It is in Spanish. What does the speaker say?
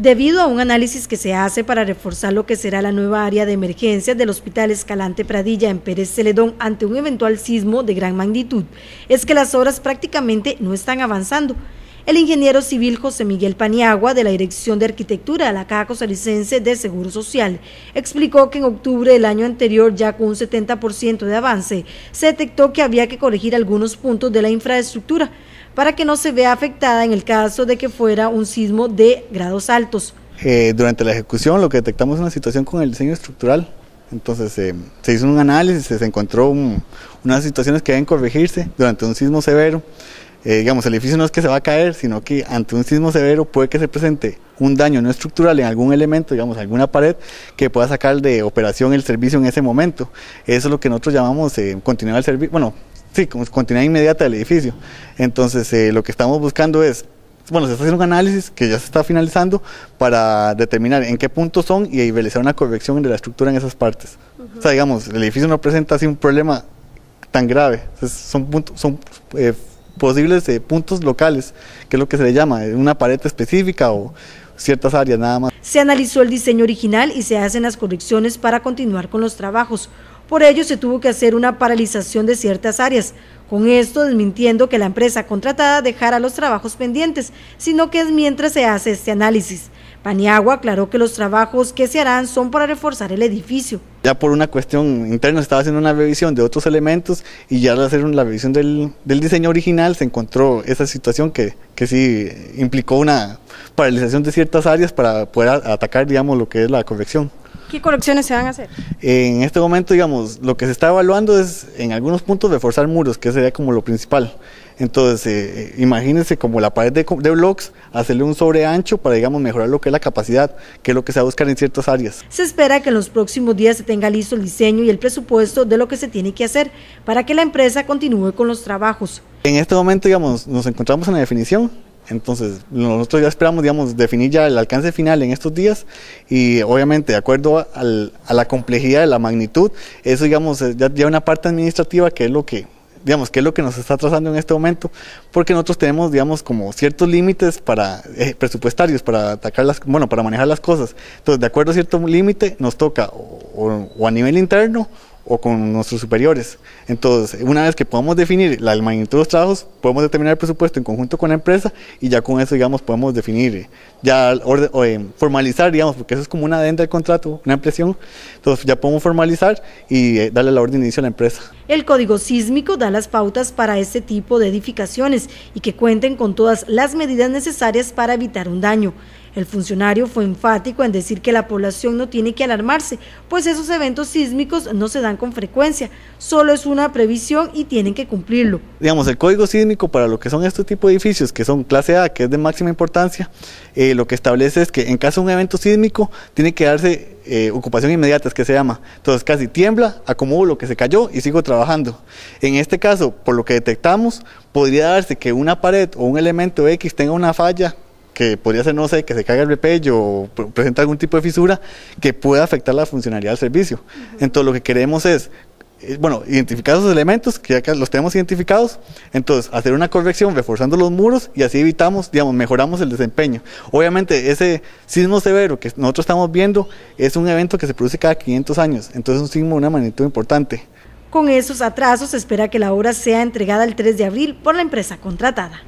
debido a un análisis que se hace para reforzar lo que será la nueva área de emergencia del Hospital Escalante Pradilla en Pérez Celedón ante un eventual sismo de gran magnitud, es que las obras prácticamente no están avanzando. El ingeniero civil José Miguel Paniagua, de la Dirección de Arquitectura de la Caja Costarricense de Seguro Social, explicó que en octubre del año anterior, ya con un 70% de avance, se detectó que había que corregir algunos puntos de la infraestructura, para que no se vea afectada en el caso de que fuera un sismo de grados altos. Eh, durante la ejecución lo que detectamos es una situación con el diseño estructural. Entonces eh, se hizo un análisis, se encontró unas situaciones que deben corregirse durante un sismo severo. Eh, digamos, el edificio no es que se va a caer, sino que ante un sismo severo puede que se presente un daño no estructural en algún elemento, digamos, alguna pared, que pueda sacar de operación el servicio en ese momento. Eso es lo que nosotros llamamos eh, continuar el servicio, bueno, Sí, continuidad inmediata del edificio. Entonces, eh, lo que estamos buscando es, bueno, se está haciendo un análisis que ya se está finalizando para determinar en qué puntos son y realizar una corrección de la estructura en esas partes. O sea, digamos, el edificio no presenta así un problema tan grave. son puntos, son eh, posibles eh, puntos locales, que es lo que se le llama, una pared específica o ciertas áreas nada más. Se analizó el diseño original y se hacen las correcciones para continuar con los trabajos. Por ello se tuvo que hacer una paralización de ciertas áreas, con esto desmintiendo que la empresa contratada dejara los trabajos pendientes, sino que es mientras se hace este análisis. Paniagua aclaró que los trabajos que se harán son para reforzar el edificio. Ya por una cuestión interna estaba haciendo una revisión de otros elementos y ya al hacer la revisión del, diseño original se encontró esa situación que, sí implicó una paralización de ciertas áreas para poder atacar digamos, lo que es la corrección. ¿Qué correcciones se van a hacer? En este momento, digamos, lo que se está evaluando es en algunos puntos reforzar muros, que sería como lo principal. Entonces, eh, eh, imagínense como la pared de, de blogs, hacerle un sobre ancho para, digamos, mejorar lo que es la capacidad, que es lo que se va a buscar en ciertas áreas. Se espera que en los próximos días se tenga listo el diseño y el presupuesto de lo que se tiene que hacer para que la empresa continúe con los trabajos. En este momento, digamos, nos encontramos en la definición, entonces, nosotros ya esperamos, definir ya el alcance final en estos días y obviamente, de acuerdo a la complejidad de la magnitud, eso, digamos, ya, una parte administrativa que es lo que digamos, que es lo que nos está trazando en este momento, porque nosotros tenemos, como ciertos límites para eh, presupuestarios, para atacar las, bueno, para manejar las cosas. Entonces, de acuerdo a cierto límite, nos toca o a nivel interno o con nuestros superiores. Entonces, una vez que podamos definir la magnitud de los trabajos, podemos determinar el presupuesto en conjunto con la empresa y ya con eso, digamos, podemos definir, ya orden, eh, formalizar, digamos, porque eso es como una adenda del contrato, una ampliación, Entonces, ya podemos formalizar y eh, darle la orden de inicio a la empresa. El Código Sísmico da las pautas para este tipo de edificaciones y que cuenten con todas las medidas necesarias para evitar un daño. El funcionario fue enfático en decir que la población no tiene que alarmarse, pues esos eventos sísmicos no se dan con frecuencia, solo es una previsión y tienen que cumplirlo. Digamos, el código sísmico para lo que son estos tipos de edificios, que son clase A, que es de máxima importancia, eh, lo que establece es que en caso de un evento sísmico tiene que darse eh, ocupación inmediata, es que se llama. Entonces casi tiembla, acomodo lo que se cayó y sigo trabajando. En este caso, por lo que detectamos, podría darse que una pared o un elemento X tenga una falla que podría ser, no sé, que se caiga el repello o presenta algún tipo de fisura que pueda afectar la funcionalidad del servicio. Entonces, lo que queremos es, eh, bueno, identificar esos elementos, que ya los tenemos identificados, entonces hacer una corrección reforzando los muros y así evitamos, digamos, mejoramos el desempeño. Obviamente, ese sismo severo que nosotros estamos viendo es un evento que se produce cada 500 años, entonces es un sismo de una magnitud importante. Con esos atrasos, se espera que la obra sea entregada el 3 de abril por la empresa contratada.